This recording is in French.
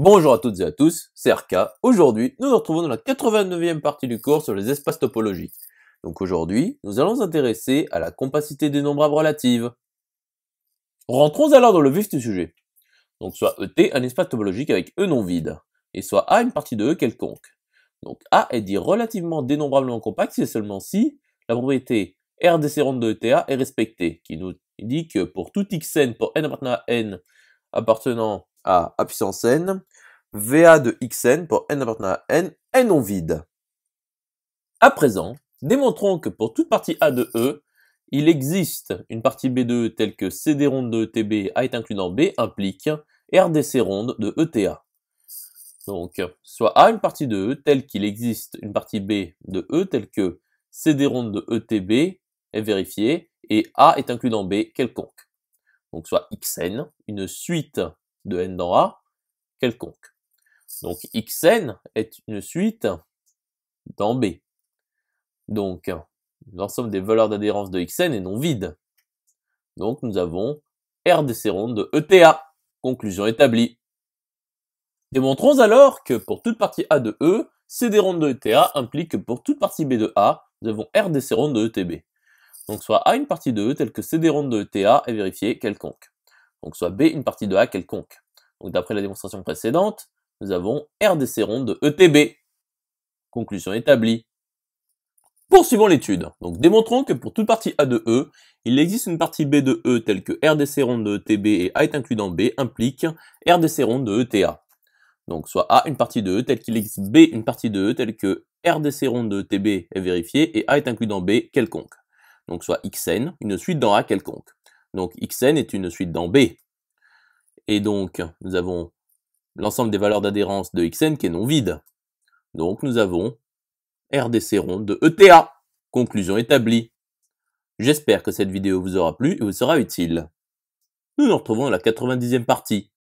Bonjour à toutes et à tous, c'est RK. Aujourd'hui, nous nous retrouvons dans la 89e partie du cours sur les espaces topologiques. Donc aujourd'hui, nous allons nous intéresser à la compacité dénombrable relative. Rentrons alors dans le vif du sujet. Donc soit ET, un espace topologique avec E non vide, et soit A, une partie de E quelconque. Donc A est dit relativement dénombrablement compact si seulement si la propriété R ronde de ETA est respectée, qui nous dit que pour tout xn, pour n appartenant à n appartenant à A puissance n, VA de xn pour n appartenant à n, n non vide. À présent, démontrons que pour toute partie A de E, il existe une partie B de E telle que CD ronde de ETB A est inclus dans B implique RDC ronde de ETA. Donc, soit A une partie de E telle qu'il existe une partie B de E telle que CD ronde de ETB est vérifiée et A est inclus dans B quelconque. Donc soit Xn, une suite de n dans A quelconque. Donc xn est une suite dans B. Donc l'ensemble des valeurs d'adhérence de xn est non vide. Donc nous avons R des sérondes de ETA. Conclusion établie. Démontrons alors que pour toute partie A de E, C des rondes de ETA implique que pour toute partie B de A, nous avons R des sérondes de ETB. Donc soit A une partie de E telle que C des rondes de ETA est vérifiée quelconque. Donc soit B une partie de A quelconque. Donc d'après la démonstration précédente, nous avons RDC ronde de ETB. Conclusion établie. Poursuivons l'étude. Donc démontrons que pour toute partie A de E, il existe une partie B de E telle que RDC sérons de ETB et A est inclus dans B implique RDC ronde de ETA. Donc soit A une partie de E telle qu'il existe B une partie de E telle que RDC ronde de ETB est vérifiée et A est inclus dans B quelconque. Donc soit Xn, une suite dans A quelconque. Donc Xn est une suite dans B. Et donc nous avons l'ensemble des valeurs d'adhérence de Xn qui est non vide. Donc nous avons RDC ronde de ETA. Conclusion établie. J'espère que cette vidéo vous aura plu et vous sera utile. Nous nous retrouvons à la 90e partie.